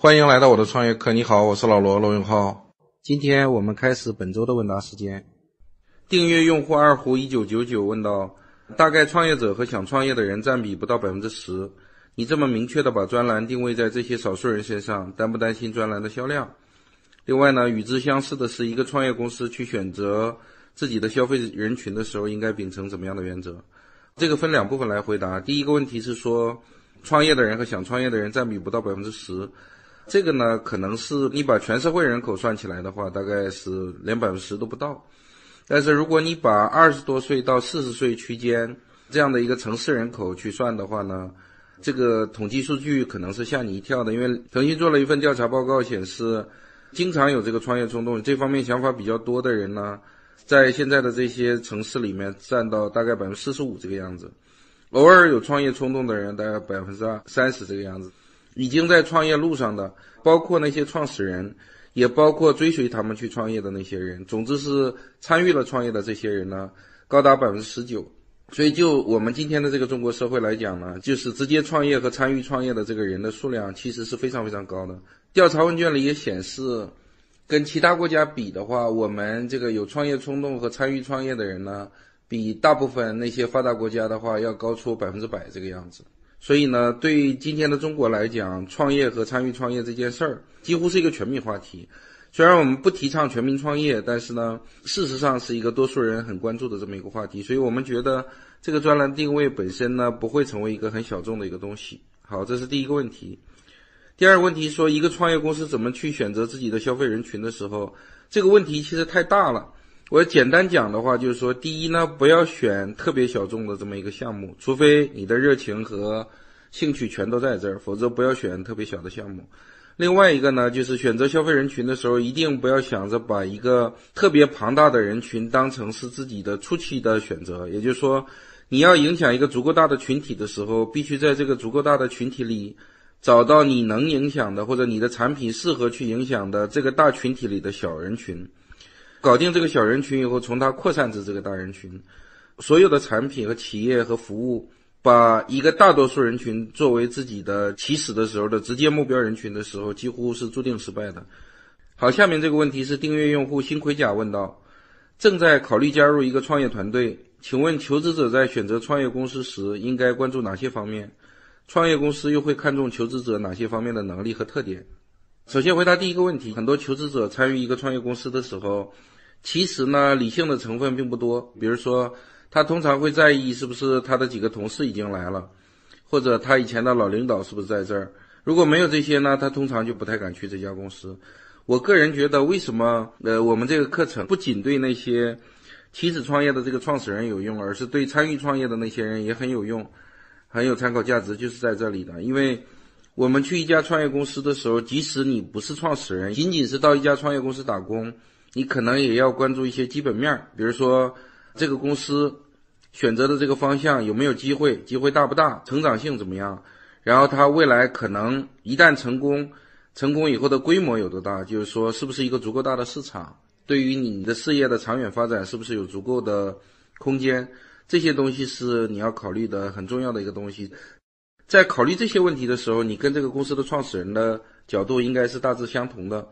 欢迎来到我的创业课。你好，我是老罗罗永浩。今天我们开始本周的问答时间。订阅用户二胡一九九九问到：大概创业者和想创业的人占比不到百分之十，你这么明确的把专栏定位在这些少数人身上，担不担心专栏的销量？另外呢，与之相似的是，一个创业公司去选择自己的消费人群的时候，应该秉承怎么样的原则？这个分两部分来回答。第一个问题是说，创业的人和想创业的人占比不到百分之十。这个呢，可能是你把全社会人口算起来的话，大概是连百分之十都不到。但是如果你把二十多岁到四十岁区间这样的一个城市人口去算的话呢，这个统计数据可能是吓你一跳的。因为腾讯做了一份调查报告，显示经常有这个创业冲动、这方面想法比较多的人呢，在现在的这些城市里面占到大概百分之四十五这个样子。偶尔有创业冲动的人，大概百分之二三十这个样子。已经在创业路上的，包括那些创始人，也包括追随他们去创业的那些人，总之是参与了创业的这些人呢，高达百分之十九。所以就我们今天的这个中国社会来讲呢，就是直接创业和参与创业的这个人的数量其实是非常非常高的。调查问卷里也显示，跟其他国家比的话，我们这个有创业冲动和参与创业的人呢，比大部分那些发达国家的话要高出百分之百这个样子。所以呢，对今天的中国来讲，创业和参与创业这件事儿，几乎是一个全民话题。虽然我们不提倡全民创业，但是呢，事实上是一个多数人很关注的这么一个话题。所以我们觉得这个专栏定位本身呢，不会成为一个很小众的一个东西。好，这是第一个问题。第二个问题说，一个创业公司怎么去选择自己的消费人群的时候，这个问题其实太大了。我简单讲的话就是说，第一呢，不要选特别小众的这么一个项目，除非你的热情和兴趣全都在这儿，否则不要选特别小的项目。另外一个呢，就是选择消费人群的时候，一定不要想着把一个特别庞大的人群当成是自己的初期的选择。也就是说，你要影响一个足够大的群体的时候，必须在这个足够大的群体里找到你能影响的，或者你的产品适合去影响的这个大群体里的小人群。搞定这个小人群以后，从它扩散至这个大人群，所有的产品和企业和服务，把一个大多数人群作为自己的起始的时候的直接目标人群的时候，几乎是注定失败的。好，下面这个问题是订阅用户新盔甲问道：正在考虑加入一个创业团队，请问求职者在选择创业公司时应该关注哪些方面？创业公司又会看重求职者哪些方面的能力和特点？首先回答第一个问题，很多求职者参与一个创业公司的时候，其实呢理性的成分并不多。比如说，他通常会在意是不是他的几个同事已经来了，或者他以前的老领导是不是在这儿。如果没有这些呢，他通常就不太敢去这家公司。我个人觉得，为什么呃我们这个课程不仅对那些起始创业的这个创始人有用，而是对参与创业的那些人也很有用，很有参考价值，就是在这里的，因为。我们去一家创业公司的时候，即使你不是创始人，仅仅是到一家创业公司打工，你可能也要关注一些基本面，比如说这个公司选择的这个方向有没有机会，机会大不大，成长性怎么样，然后它未来可能一旦成功，成功以后的规模有多大，就是说是不是一个足够大的市场，对于你的事业的长远发展是不是有足够的空间，这些东西是你要考虑的很重要的一个东西。在考虑这些问题的时候，你跟这个公司的创始人的角度应该是大致相同的，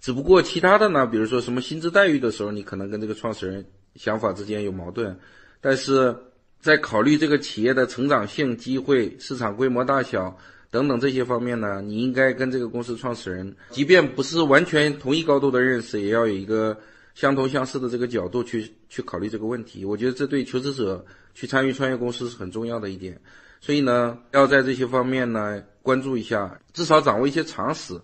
只不过其他的呢，比如说什么薪资待遇的时候，你可能跟这个创始人想法之间有矛盾，但是在考虑这个企业的成长性、机会、市场规模大小等等这些方面呢，你应该跟这个公司创始人，即便不是完全同一高度的认识，也要有一个相同相似的这个角度去去考虑这个问题。我觉得这对求职者去参与创业公司是很重要的一点。所以呢，要在这些方面呢关注一下，至少掌握一些常识，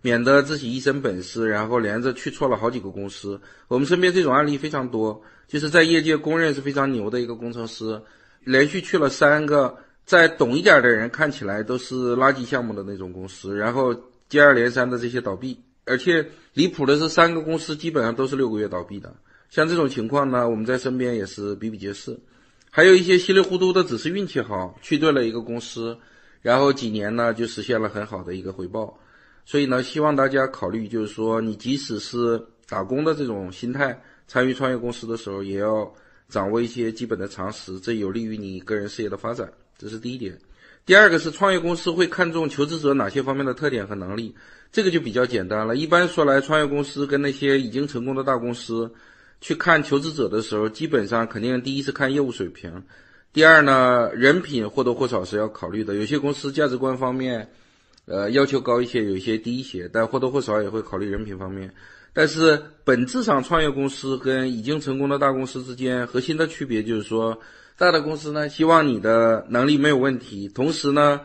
免得自己一身本事，然后连着去错了好几个公司。我们身边这种案例非常多，就是在业界公认是非常牛的一个工程师，连续去了三个在懂一点的人看起来都是垃圾项目的那种公司，然后接二连三的这些倒闭，而且离谱的是三个公司基本上都是六个月倒闭的。像这种情况呢，我们在身边也是比比皆是。还有一些稀里糊涂的，只是运气好，去对了一个公司，然后几年呢就实现了很好的一个回报。所以呢，希望大家考虑，就是说你即使是打工的这种心态，参与创业公司的时候，也要掌握一些基本的常识，这有利于你个人事业的发展。这是第一点。第二个是创业公司会看重求职者哪些方面的特点和能力，这个就比较简单了。一般说来，创业公司跟那些已经成功的大公司。去看求职者的时候，基本上肯定第一是看业务水平，第二呢，人品或多或少是要考虑的。有些公司价值观方面，呃，要求高一些，有些低一些，但或多或少也会考虑人品方面。但是本质上，创业公司跟已经成功的大公司之间核心的区别就是说，大的公司呢，希望你的能力没有问题，同时呢，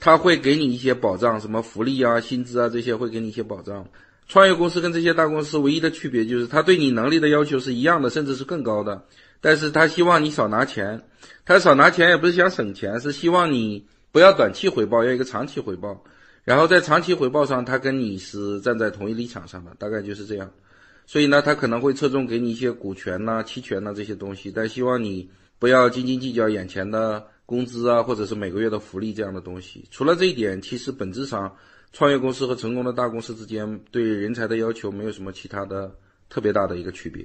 他会给你一些保障，什么福利啊、薪资啊这些会给你一些保障。创业公司跟这些大公司唯一的区别就是，他对你能力的要求是一样的，甚至是更高的。但是他希望你少拿钱，他少拿钱也不是想省钱，是希望你不要短期回报，要一个长期回报。然后在长期回报上，他跟你是站在同一立场上的，大概就是这样。所以呢，他可能会侧重给你一些股权呐、期权呐这些东西，但希望你不要斤斤计较眼前的工资啊，或者是每个月的福利这样的东西。除了这一点，其实本质上。创业公司和成功的大公司之间对人才的要求没有什么其他的特别大的一个区别。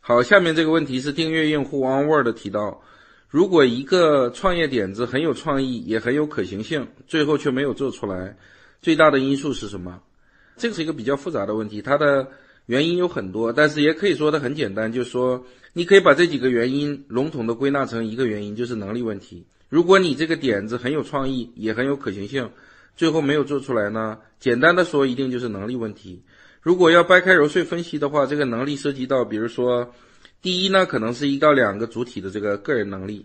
好，下面这个问题是订阅用户 onward 提到：如果一个创业点子很有创意也很有可行性，最后却没有做出来，最大的因素是什么？这是一个比较复杂的问题，它的原因有很多，但是也可以说的很简单，就是说你可以把这几个原因笼统的归纳成一个原因，就是能力问题。如果你这个点子很有创意也很有可行性，最后没有做出来呢？简单的说，一定就是能力问题。如果要掰开揉碎分析的话，这个能力涉及到，比如说，第一呢，可能是一到两个主体的这个个人能力；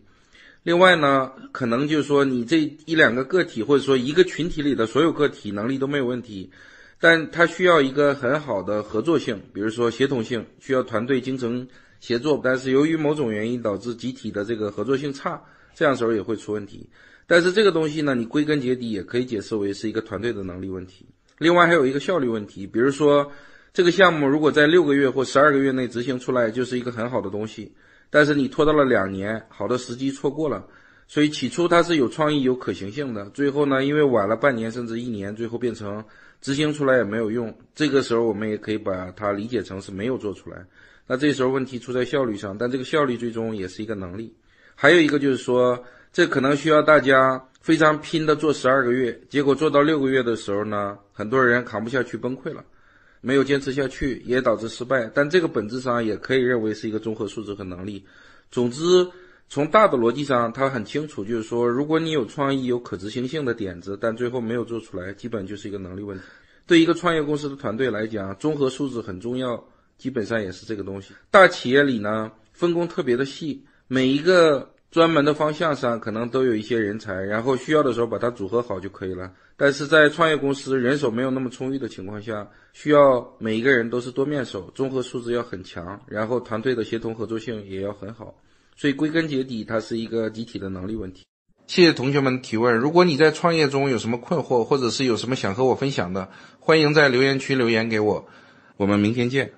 另外呢，可能就是说，你这一两个个体或者说一个群体里的所有个体能力都没有问题，但它需要一个很好的合作性，比如说协同性，需要团队精诚协作。但是由于某种原因导致集体的这个合作性差，这样时候也会出问题。但是这个东西呢，你归根结底也可以解释为是一个团队的能力问题。另外还有一个效率问题，比如说这个项目如果在六个月或十二个月内执行出来就是一个很好的东西，但是你拖到了两年，好的时机错过了，所以起初它是有创意、有可行性的，最后呢，因为晚了半年甚至一年，最后变成执行出来也没有用。这个时候我们也可以把它理解成是没有做出来。那这时候问题出在效率上，但这个效率最终也是一个能力。还有一个就是说。这可能需要大家非常拼的做十二个月，结果做到六个月的时候呢，很多人扛不下去崩溃了，没有坚持下去，也导致失败。但这个本质上也可以认为是一个综合素质和能力。总之，从大的逻辑上，他很清楚，就是说，如果你有创意、有可执行性的点子，但最后没有做出来，基本就是一个能力问题。对一个创业公司的团队来讲，综合素质很重要，基本上也是这个东西。大企业里呢，分工特别的细，每一个。专门的方向上可能都有一些人才，然后需要的时候把它组合好就可以了。但是在创业公司人手没有那么充裕的情况下，需要每一个人都是多面手，综合素质要很强，然后团队的协同合作性也要很好。所以归根结底，它是一个集体的能力问题。谢谢同学们提问。如果你在创业中有什么困惑，或者是有什么想和我分享的，欢迎在留言区留言给我。我们明天见。